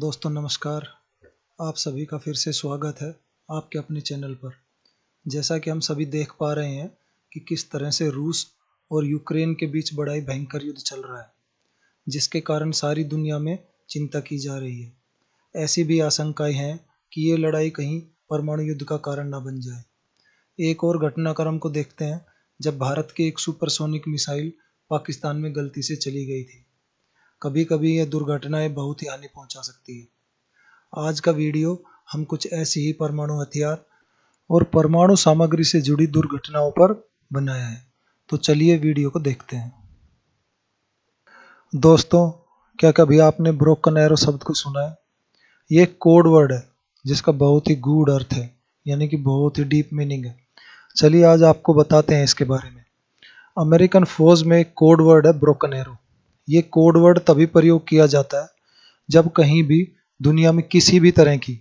दोस्तों नमस्कार आप सभी का फिर से स्वागत है आपके अपने चैनल पर जैसा कि हम सभी देख पा रहे हैं कि किस तरह से रूस और यूक्रेन के बीच बड़ा ही भयंकर युद्ध चल रहा है जिसके कारण सारी दुनिया में चिंता की जा रही है ऐसी भी आशंकाएं हैं कि ये लड़ाई कहीं परमाणु युद्ध का कारण ना बन जाए एक और घटनाक्रम को देखते हैं जब भारत की एक सुपरसोनिक मिसाइल पाकिस्तान में गलती से चली गई थी कभी कभी ये दुर्घटनाएं बहुत ही हानि पहुंचा सकती है आज का वीडियो हम कुछ ऐसे ही परमाणु हथियार और परमाणु सामग्री से जुड़ी दुर्घटनाओं पर बनाया है तो चलिए वीडियो को देखते हैं दोस्तों क्या कभी आपने ब्रोकन एरो शब्द को सुना है ये कोड वर्ड है जिसका बहुत ही गूढ़ अर्थ है यानी कि बहुत ही डीप मीनिंग है चलिए आज आपको बताते हैं इसके बारे में अमेरिकन फौज में एक कोड वर्ड है ब्रोकन एरो ये कोड वर्ड तभी प्रयोग किया जाता है जब कहीं भी दुनिया में किसी भी तरह की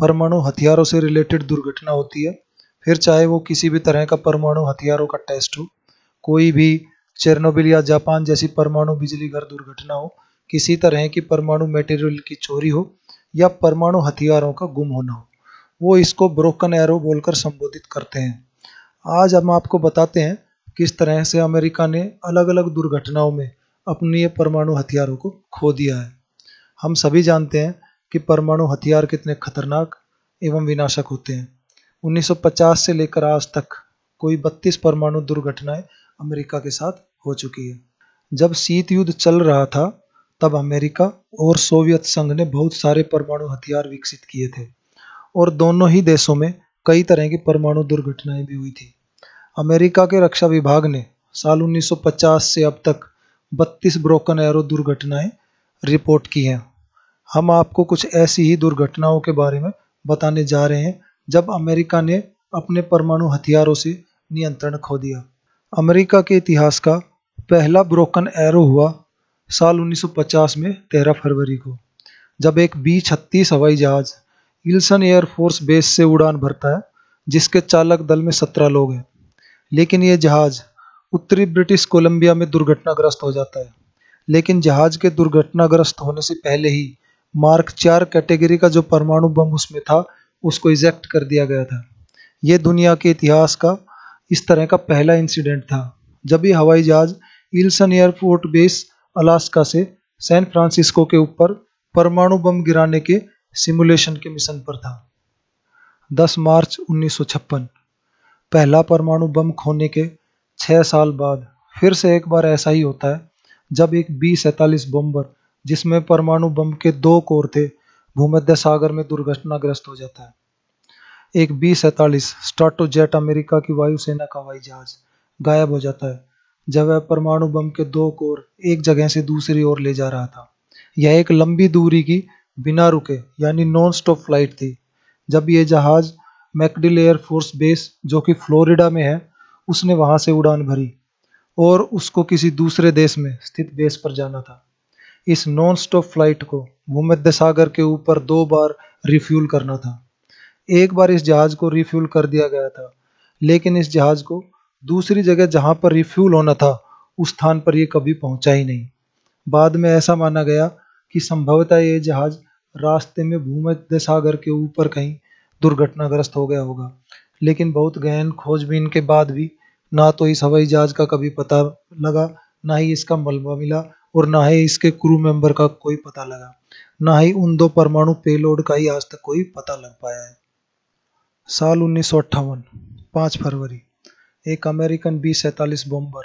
परमाणु हथियारों से रिलेटेड दुर्घटना होती है फिर चाहे वो किसी भी तरह का परमाणु हथियारों का टेस्ट हो कोई भी चेरनोबिल या जापान जैसी परमाणु बिजली घर दुर्घटना हो किसी तरह की परमाणु मटेरियल की चोरी हो या परमाणु हथियारों का गुम होना हो वो इसको ब्रोकन एरो बोलकर संबोधित करते हैं आज हम आपको बताते हैं किस तरह से अमेरिका ने अलग अलग दुर्घटनाओं में अपने परमाणु हथियारों को खो दिया है हम सभी जानते हैं कि परमाणु हथियार कितने खतरनाक एवं विनाशक होते हैं 1950 से लेकर आज तक कोई 32 परमाणु दुर्घटनाएं अमेरिका के साथ हो चुकी है जब शीत युद्ध चल रहा था तब अमेरिका और सोवियत संघ ने बहुत सारे परमाणु हथियार विकसित किए थे और दोनों ही देशों में कई तरह की परमाणु दुर्घटनाएं भी हुई थी अमेरिका के रक्षा विभाग ने साल 1950 से अब तक बत्तीस ब्रोकन एरो दुर्घटनाएं रिपोर्ट की हैं हम आपको कुछ ऐसी ही दुर्घटनाओं के बारे में बताने जा रहे हैं जब अमेरिका ने अपने परमाणु हथियारों से नियंत्रण खो दिया अमेरिका के इतिहास का पहला ब्रोकन एरो हुआ साल 1950 में 13 फरवरी को जब एक बी छत्तीस हवाई जहाज इल्सन एयरफोर्स बेस से उड़ान भरता है जिसके चालक दल में सत्रह लोग हैं लेकिन ये जहाज उत्तरी ब्रिटिश कोलंबिया में दुर्घटनाग्रस्त हो जाता है लेकिन जहाज के दुर्घटनाग्रस्त होने से पहले ही मार्क चार कैटेगरी का जो परमाणु बम उसमें था उसको इजेक्ट कर दिया गया था ये दुनिया के इतिहास का इस तरह का पहला इंसिडेंट था जब ये हवाई जहाज इल्सन एयरपोर्ट बेस अलास्का से सैन फ्रांसिस्को के ऊपर परमाणु बम गिराने के सिमुलेशन के मिशन पर था 10 मार्च उन्नीस पहला परमाणु बम खोने के छः साल बाद फिर से एक बार ऐसा ही होता है जब एक बी सैतालीस बम्बर जिसमें परमाणु बम के दो कोर थे भूमध्य सागर में दुर्घटनाग्रस्त हो जाता है एक बी सैतालीस जेट अमेरिका की वायुसेना का हवाई जहाज गायब हो जाता है जब वह परमाणु बम के दो कोर एक जगह से दूसरी ओर ले जा रहा था यह एक लंबी दूरी की बिना रुके यानी नॉन स्टॉप फ्लाइट थी जब यह जहाज मैकडिल एयरफोर्स बेस जो कि फ्लोरिडा में है उसने वहाँ से उड़ान भरी और उसको किसी दूसरे देश में स्थित बेस पर जाना था इस नॉन स्टॉप फ्लाइट को भूमध्य सागर के ऊपर दो बार रिफ्यूल करना था एक बार इस जहाज़ को रिफ्यूल कर दिया गया था लेकिन इस जहाज़ को दूसरी जगह जहाँ पर रिफ्यूल होना था उस स्थान पर यह कभी पहुँचा ही नहीं बाद में ऐसा माना गया कि संभवतः ये जहाज़ रास्ते में भूमध्य सागर के ऊपर कहीं दुर्घटनाग्रस्त हो गया होगा लेकिन बहुत गहन खोजबीन के बाद भी ना तो इस हवाई जहाज का कभी पता लगा ना ही इसका मलबा मिला और ना ही इसके क्रू मेंबर का कोई पता लगा ना ही उन दो परमाणु पेलोड का ही आज तक कोई पता लग पाया है साल उन्नीस सौ फरवरी एक अमेरिकन बी सैतालीस बॉम्बर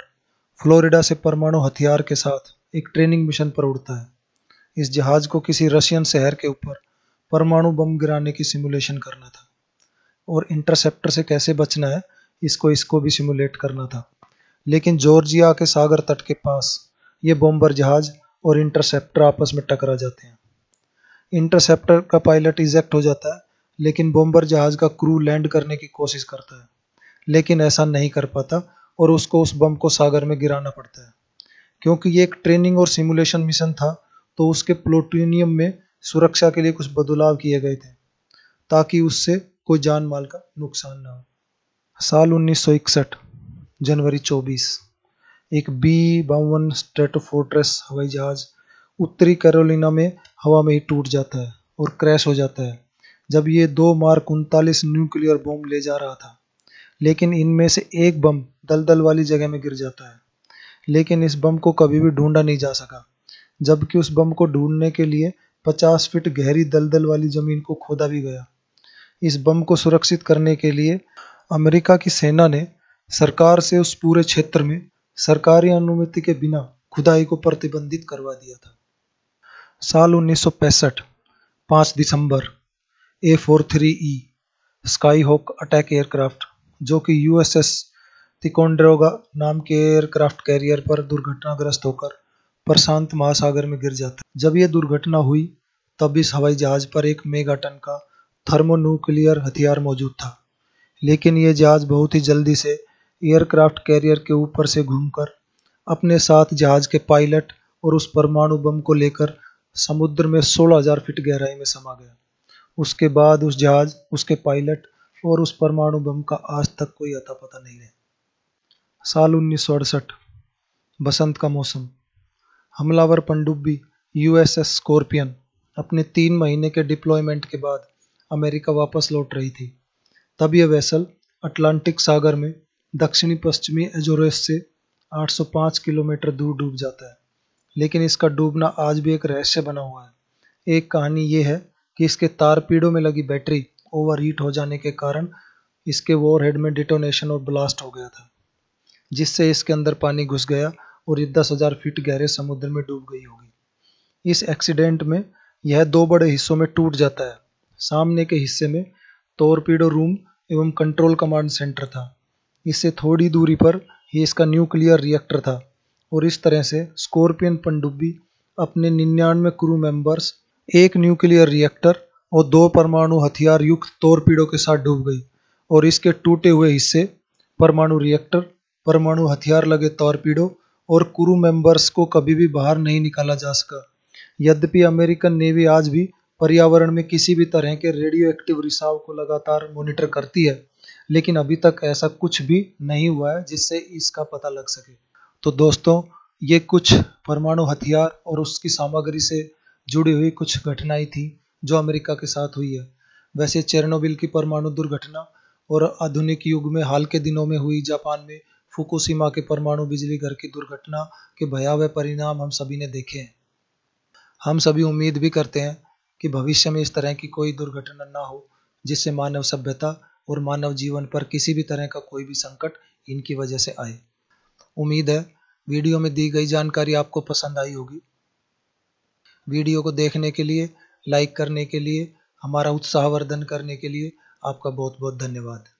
फ्लोरिडा से परमाणु हथियार के साथ एक ट्रेनिंग मिशन पर उड़ता है इस जहाज को किसी रशियन शहर के ऊपर परमाणु बम गिराने की सिमुलेशन करना था और इंटरसेप्टर से कैसे बचना है इसको इसको भी सिमुलेट करना था लेकिन जॉर्जिया के सागर तट के पास ये बॉम्बर जहाज और इंटरसेप्टर आपस में टकरा जाते हैं इंटरसेप्टर का पायलट इजेक्ट हो जाता है लेकिन बॉम्बर जहाज का क्रू लैंड करने की कोशिश करता है लेकिन ऐसा नहीं कर पाता और उसको उस बम को सागर में गिराना पड़ता है क्योंकि ये एक ट्रेनिंग और सिमुलेशन मिशन था तो उसके प्लोटूनियम में सुरक्षा के लिए कुछ बदलाव किए गए थे ताकि उससे कोई जान माल का नुकसान ना हो साल 1961 जनवरी 24 एक बी बावन फोर्ट्रेस हवाई जहाज उत्तरी कैरोलिना में हवा में ही टूट जाता है और क्रैश हो जाता है जब ये दो मार्क उनतालीस न्यूक्लियर बम ले जा रहा था लेकिन इनमें से एक बम दलदल वाली जगह में गिर जाता है लेकिन इस बम को कभी भी ढूंढा नहीं जा सका जबकि उस बम को ढूंढने के लिए 50 फीट गहरी दलदल वाली जमीन को खोदा भी गया इस बम को सुरक्षित करने के लिए अमेरिका की सेना ने सरकार से उस पूरे क्षेत्र में सरकारी अनुमति के बिना खुदाई को प्रतिबंधित करवा दिया था साल उन्नीस 5 दिसंबर A four three E Skyhawk attack aircraft जो कि यूएसएस तिकोंड्रोगा नाम के एयरक्राफ्ट कैरियर पर दुर्घटनाग्रस्त होकर प्रशांत महासागर में गिर जाता जब यह दुर्घटना हुई तब इस हवाई जहाज पर एक मेगाटन का थर्मोन्यूक्लियर हथियार मौजूद था लेकिन ये जहाज़ बहुत ही जल्दी से एयरक्राफ्ट कैरियर के ऊपर से घूमकर अपने साथ जहाज़ के पायलट और उस परमाणु बम को लेकर समुद्र में 16,000 फीट गहराई में समा गया उसके बाद उस जहाज़ उसके पायलट और उस परमाणु बम का आज तक कोई अता पता नहीं है साल उन्नीस बसंत का मौसम हमलावर पनडुब्बी यूएसएस स्कॉर्पियन अपने तीन महीने के डिप्लॉयमेंट के बाद अमेरिका वापस लौट रही थी तब यह वेसल अटलांटिक सागर में दक्षिणी पश्चिमी एजोरेस से 805 किलोमीटर दूर डूब जाता है लेकिन इसका डूबना आज भी एक रहस्य बना हुआ है एक कहानी यह है कि इसके पीड़ों में लगी बैटरी ओवर हीट हो जाने के कारण इसके वॉरहेड में डिटोनेशन और ब्लास्ट हो गया था जिससे इसके अंदर पानी घुस गया और ये दस हज़ार फीट गहरे समुद्र में डूब गई होगी इस एक्सीडेंट में यह दो बड़े हिस्सों में टूट जाता है सामने के हिस्से में टोरपीडो रूम एवं कंट्रोल कमांड सेंटर था इससे थोड़ी दूरी पर ही इसका न्यूक्लियर रिएक्टर था और इस तरह से स्कॉर्पियन पनडुब्बी अपने निन्यानवे क्रू मेंबर्स एक न्यूक्लियर रिएक्टर और दो परमाणु हथियार युक्त तौरपीड़ों के साथ डूब गई और इसके टूटे हुए हिस्से परमाणु रिएक्टर परमाणु हथियार लगे तोरपीड़ों और क्रू मेंबर्स को कभी भी बाहर नहीं निकाला जा सका यद्यपि अमेरिकन नेवी आज भी पर्यावरण में किसी भी तरह के रेडियो एक्टिव रिसाव को लगातार मॉनिटर करती है लेकिन अभी तक ऐसा कुछ भी नहीं हुआ है जिससे इसका पता लग सके तो दोस्तों ये कुछ परमाणु हथियार और उसकी सामग्री से जुड़ी हुई कुछ घटनाएं थी जो अमेरिका के साथ हुई है वैसे चेरनोबिल की परमाणु दुर्घटना और आधुनिक युग में हाल के दिनों में हुई जापान में फुकुशिमा के परमाणु बिजली घर की दुर्घटना के भयावह परिणाम हम सभी ने देखे हैं हम सभी उम्मीद भी करते हैं कि भविष्य में इस तरह की कोई दुर्घटना न हो जिससे मानव सभ्यता और मानव जीवन पर किसी भी तरह का कोई भी संकट इनकी वजह से आए उम्मीद है वीडियो में दी गई जानकारी आपको पसंद आई होगी वीडियो को देखने के लिए लाइक करने के लिए हमारा उत्साहवर्धन करने के लिए आपका बहुत बहुत धन्यवाद